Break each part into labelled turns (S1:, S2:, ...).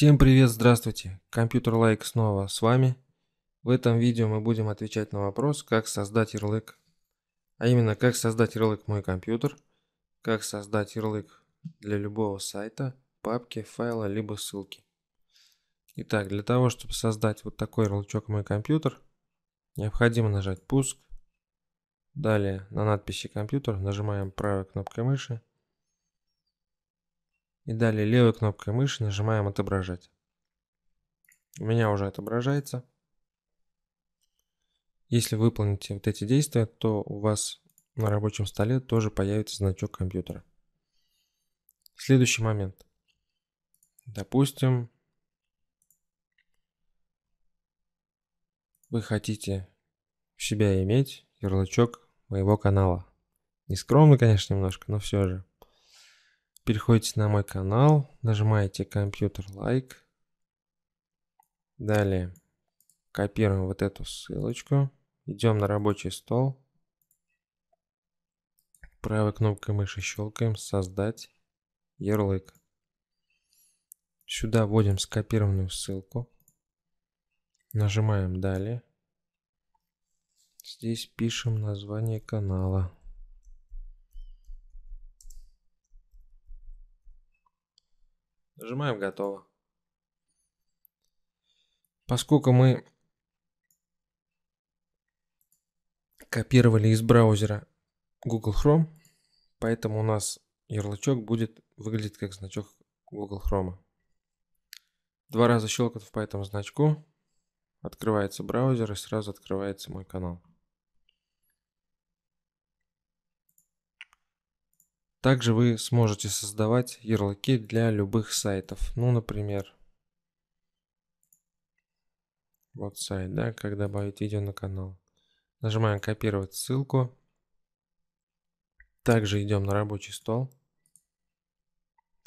S1: Всем привет, здравствуйте. Компьютер Лайк снова с вами. В этом видео мы будем отвечать на вопрос, как создать ярлык. А именно, как создать ярлык «Мой компьютер», как создать ярлык для любого сайта, папки, файла, либо ссылки. Итак, для того, чтобы создать вот такой ярлычок «Мой компьютер», необходимо нажать «Пуск», Далее на надписи «Компьютер» нажимаем правой кнопкой мыши и далее левой кнопкой мыши нажимаем «Отображать». У меня уже отображается. Если выполните вот эти действия, то у вас на рабочем столе тоже появится значок компьютера. Следующий момент. Допустим, вы хотите в себя иметь ярлычок моего канала. Нескромно, конечно, немножко, но все же переходите на мой канал, нажимаете компьютер лайк. Далее копируем вот эту ссылочку. Идем на рабочий стол. Правой кнопкой мыши щелкаем «Создать ярлык». Сюда вводим скопированную ссылку. Нажимаем «Далее». Здесь пишем название канала. Нажимаем «Готово». Поскольку мы копировали из браузера Google Chrome, поэтому у нас ярлычок будет выглядеть как значок Google Chrome. Два раза щелкнув по этому значку, открывается браузер и сразу открывается мой канал. Также вы сможете создавать ярлыки для любых сайтов. Ну, например, вот сайт, да, как добавить видео на канал. Нажимаем копировать ссылку. Также идем на рабочий стол.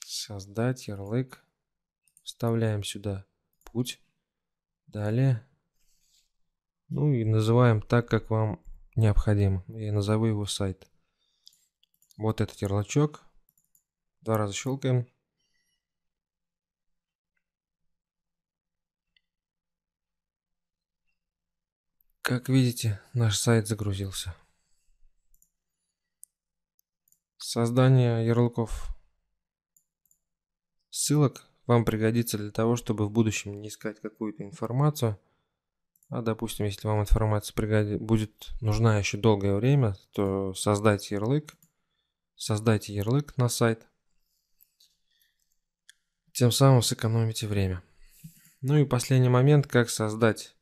S1: Создать ярлык. Вставляем сюда путь. Далее. Ну и называем так, как вам необходимо. Я назову его сайт вот этот ярлычок. Два раза щелкаем. Как видите, наш сайт загрузился. Создание ярлыков ссылок вам пригодится для того, чтобы в будущем не искать какую-то информацию. А допустим, если вам информация пригоди... будет нужна еще долгое время, то создать ярлык создайте ярлык на сайт, тем самым сэкономите время. Ну и последний момент, как создать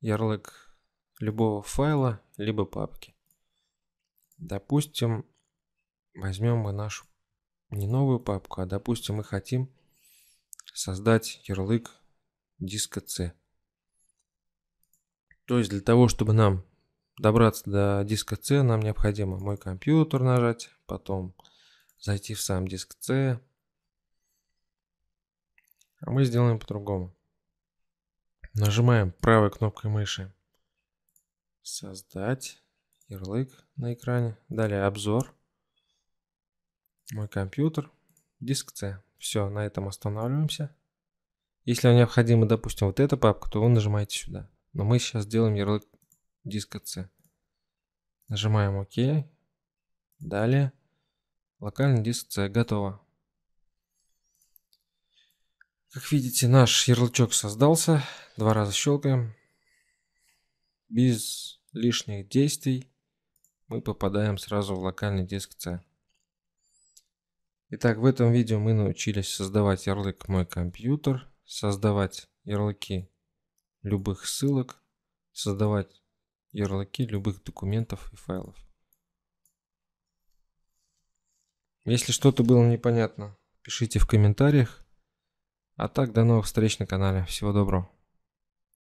S1: ярлык любого файла, либо папки. Допустим, возьмем мы нашу не новую папку, а допустим мы хотим создать ярлык диска C. То есть для того, чтобы нам добраться до диска C нам необходимо мой компьютер нажать, потом зайти в сам диск C. А мы сделаем по-другому. Нажимаем правой кнопкой мыши «Создать», ярлык на экране, далее «Обзор», «Мой компьютер», «Диск C». Все, на этом останавливаемся. Если вам необходимо, допустим, вот эта папка, то вы нажимаете сюда. Но мы сейчас сделаем ярлык диска C. Нажимаем ОК. Далее. Локальный диск C. Готово. Как видите, наш ярлычок создался. Два раза щелкаем. Без лишних действий мы попадаем сразу в локальный диск C. Итак, в этом видео мы научились создавать ярлык «Мой компьютер», создавать ярлыки любых ссылок, создавать ярлыки любых документов и файлов. Если что-то было непонятно, пишите в комментариях. А так, до новых встреч на канале. Всего доброго.